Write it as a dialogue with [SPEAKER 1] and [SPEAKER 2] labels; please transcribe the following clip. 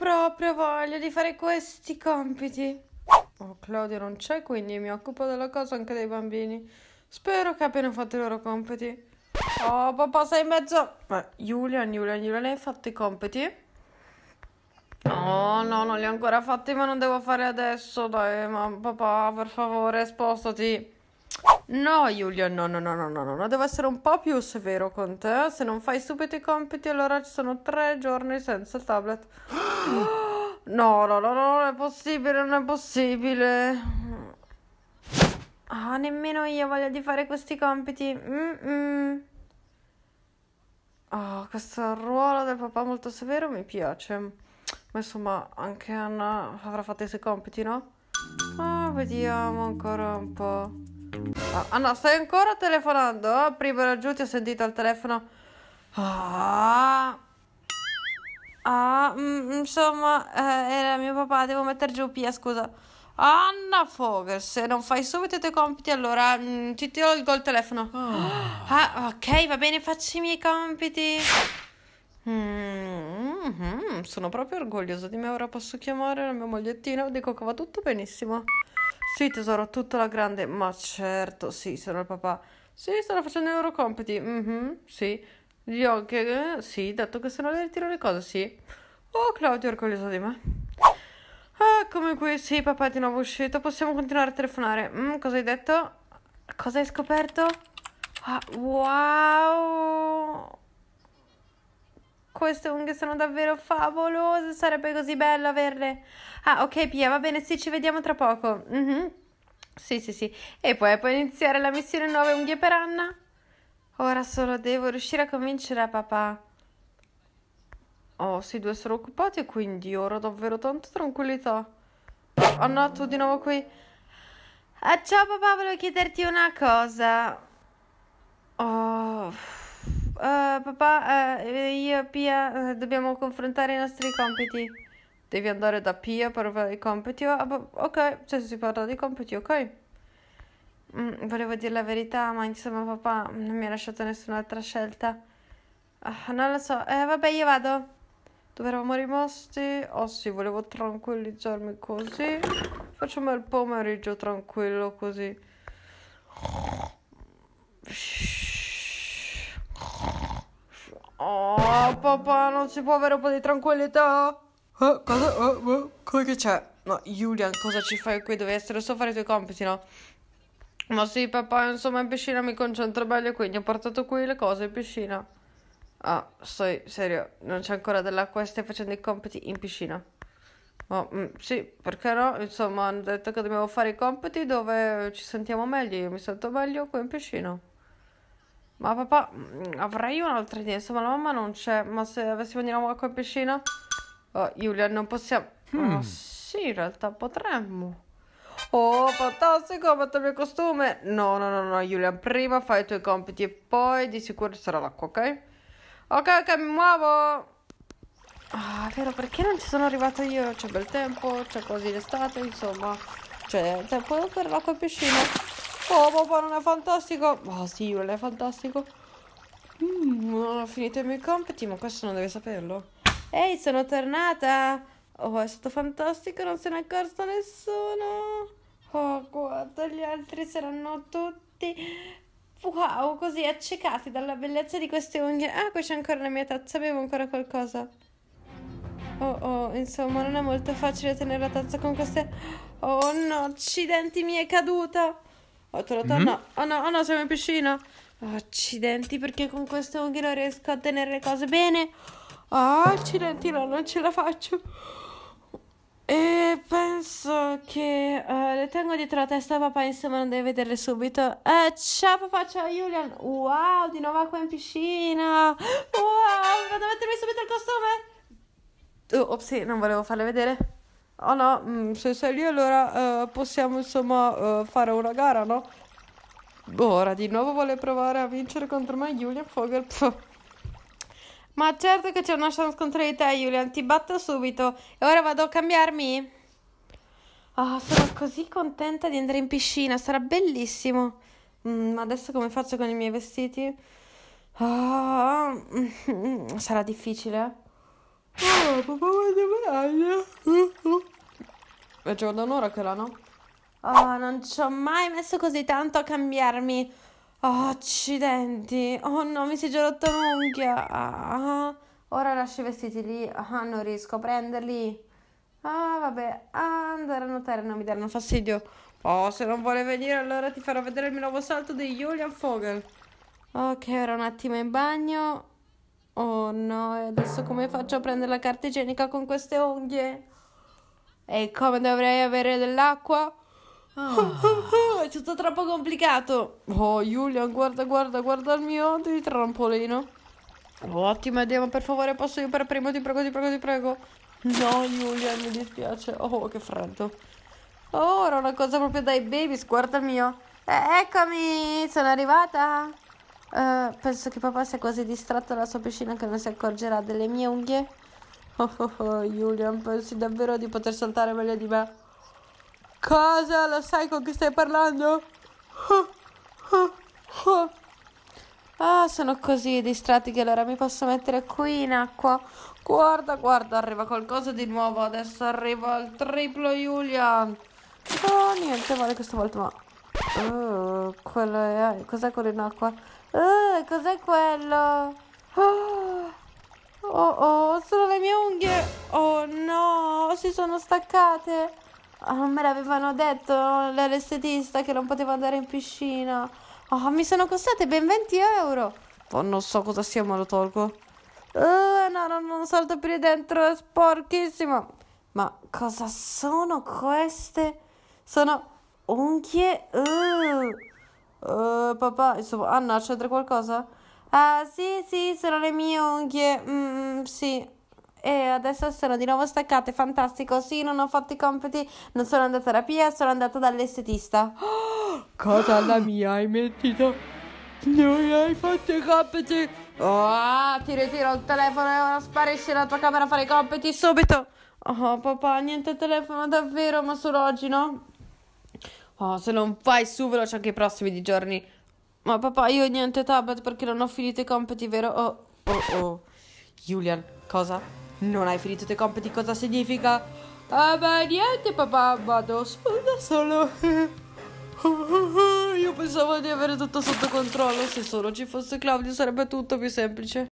[SPEAKER 1] proprio voglia di fare questi compiti. Oh, Claudio non c'è, quindi mi occupo della cosa anche dei bambini. Spero che abbiano fatto i loro compiti. Oh, papà, sei in mezzo. Ma Julian, Julian, Julian, hai fatto i compiti? No, oh, no, non li ho ancora fatti, ma non devo fare adesso. Dai, ma papà, per favore, spostati. No, Giulio, no, no, no, no, no, no, devo essere un po' più severo con te. Se non fai subito i compiti, allora ci sono tre giorni senza tablet. No, no, no, no, non è possibile, non è possibile. Ah, nemmeno io voglio di fare questi compiti. Mm-mm. Oh, questo ruolo del papà molto severo mi piace. Ma insomma, anche Anna avrà fatto i suoi compiti, no? Oh, vediamo ancora un po'. Ah, no, stai ancora telefonando? Prima era giù, ti ho sentito al telefono. Ah, ah mh, mm, insomma, eh, era mio papà, devo mettere giù Pia, scusa. Anna Fogel, se non fai subito i tuoi compiti, allora mh, mm, ti tiro il gol telefono. Oh. Ah, ok, va bene, facci i miei compiti. Mm-hmm, sono proprio orgoglioso di me, ora posso chiamare la mia mogliettina, dico che va tutto benissimo. Sì, tesoro, tutta la grande. Ma certo, sì, sono il papà. Sì, stanno facendo i loro compiti. Mm-hmm, sì. Gli ho che... Eh, sì, detto che se no le ritiro le cose, sì. Oh, Claudio è orgoglioso di me. Ah, come qui, sì, papà è di nuovo uscito. Possiamo continuare a telefonare. Mm, cosa hai detto? Cosa hai scoperto? Ah, wow! queste unghie sono davvero favolose, sarebbe così bello averle. Ah, ok Pia, va bene, sì, ci vediamo tra poco. Mm-hmm. Sì, sì, sì. E poi puoi iniziare la missione nuove unghie per Anna? Ora solo devo riuscire a convincere a papà. Oh, sì, due sono occupati quindi ora davvero tanta tranquillità. Oh no, tu di nuovo qui. Ah, ciao papà, volevo chiederti una cosa. Oh... Uh, papà, uh, io e Pia uh, dobbiamo confrontare i nostri compiti. Devi andare da Pia per fare i compiti? Boh, ok, cioè si parla di compiti, ok. Mm, volevo dire la verità, ma insomma papà non mi ha lasciato nessun'altra scelta. Ah, non lo so, eh, vabbè io vado. Dove eravamo rimasti? Oh sì, volevo tranquillizzarmi così. Facciamo il pomeriggio tranquillo così. Oh, papà, non si può avere un po' di tranquillità? Eh, cosa? Eh, eh, cosa che c'è? No, Julian, cosa ci fai qui? Devi essere solo a fare i tuoi compiti, no? Ma sì, papà, insomma, in piscina mi concentro meglio, quindi ho portato qui le cose in piscina. Ah, stai, serio, non c'è ancora dell'acqua e stai facendo i compiti in piscina? Oh, mh, mm, sì, perché no? Insomma, hanno detto che dobbiamo fare i compiti dove ci sentiamo meglio, io mi sento meglio qui in piscina. Ma papà, mm, avrei un'altra idea. Insomma, la mamma non c'è. Ma se avessimo di nuovo acqua in piscina? Oh, Giulia, non possiamo... Mm. Oh, sì, in realtà potremmo. Oh, fantastico, ho fatto il mio costume. No, no, no, no, Giulia, prima fai i tuoi compiti e poi di sicuro sarà l'acqua, ok? Ok, ok, mi muovo. Ah, è vero, perché non ci sono arrivata io? C'è bel tempo, c'è quasi l'estate, insomma. C'è tempo per l'acqua in piscina. Oh, papà, non è fantastico. Oh, sì, non è fantastico. Mm, non ho finito i miei compiti, ma questo non deve saperlo. Ehi, sono tornata. Oh, è stato fantastico, non se ne è accorto nessuno. Oh, guarda, gli altri saranno tutti... Wow, così accecati dalla bellezza di queste unghie. Ah, qui c'è ancora la mia tazza, bevo ancora qualcosa. Oh oh, insomma, non è molto facile tenere la tazza con queste... Oh no, accidenti, mi è caduta! Ho trovato mm-hmm. Anna. Anna, siamo in piscina. Accidenti, perché con questo unghino riesco a tenere le cose bene. Ah, accidenti, no, non ce la faccio. E penso che uh, le tengo dietro la testa a papà, insomma, non deve vederle subito. Uh, ciao papà, ciao Julian. Wow, di nuovo acqua in piscina. Wow, vado a mettermi subito il costume. Oh, ops, non volevo farle vedere. Ah oh no, mm, se sei lì allora uh, possiamo insomma uh, fare una gara, no? Boh, ora di nuovo vuole provare a vincere contro me Julian Fogel. Pff. Ma certo che c'è una chance contro di te Julian, ti batto subito. E ora vado a cambiarmi? Ah, oh, sono così contenta di andare in piscina, sarà bellissimo. Mm, ma adesso come faccio con i miei vestiti? Oh, sarà difficile, eh? Oh, papà, voglio bagno. È già da un'ora che la no? Oh, non ci ho mai messo così tanto a cambiarmi. Oh, accidenti. Oh no, mi si è già rotto l'unghia. Ah, ora lascio i vestiti lì. Ah, non riesco a prenderli. Ah, vabbè. Ah, andare a nuotare non mi daranno fastidio. Oh, se non vuole venire allora ti farò vedere il mio nuovo salto di Julian Fogel. Ok, ora un attimo in bagno. Oh no, e adesso come faccio a prendere la carta igienica con queste unghie? E come dovrei avere dell'acqua? Oh. è tutto troppo complicato. Oh, Julian, guarda, guarda, guarda il mio trampolino. Ottima andiamo, per favore posso io per primo, ti prego, ti prego, ti prego. No, Julian, mi dispiace. Oh, che freddo. Oh, era una cosa proprio dai babies, guarda il mio. Oh. Eh, eccomi, sono arrivata. Uh, penso che papà sia quasi distratto dalla sua piscina che non si accorgerà delle mie unghie. Oh, oh, oh, Julian, pensi davvero di poter saltare meglio di me? Cosa? Lo sai con chi stai parlando? Oh, oh, oh. Ah, sono così distratti che allora mi posso mettere qui in acqua. Guarda, guarda, arriva qualcosa di nuovo. Adesso arriva il triplo Julian. Oh, niente male questa volta, ma... Oh, quello è... Eh, cos'è quello in acqua? Oh, cos'è quello? Ah, oh, oh solo le mie unghie! Oh no, si sono staccate! Oh, non me l'avevano detto l'anestesista che non potevo andare in piscina. Oh, mi sono costate ben 20 euro. Oh, non so cosa sia, ma lo tolgo. Uh, no, non, non salto più dentro, è sporchissimo. Ma cosa sono queste? Sono unghie. Uh. Uh, papà, insomma, Anna, c'entra qualcosa? Ah, sì, sì, sono le mie unghie. Mm, mm, sì. E adesso sono di nuovo staccate, fantastico. Sì, non ho fatto i compiti, non sono andata a terapia, sono andata dall'estetista. cosa la mia hai mentito? Non hai fatto i compiti? oh, ah, ti ritiro il telefono e ora sparisci la tua camera a fare i compiti subito. Oh, papà, niente telefono davvero, ma solo oggi, no? Oh, se non fai su veloce anche i prossimi giorni. Ma papà, io niente tablet perché non ho finito i compiti, vero? Oh, oh, oh. Julian, cosa? Non hai finito i tuoi compiti, cosa significa? Ah beh, niente papà, vado da solo. io pensavo di avere tutto sotto controllo, se solo ci fosse Claudio sarebbe tutto più semplice.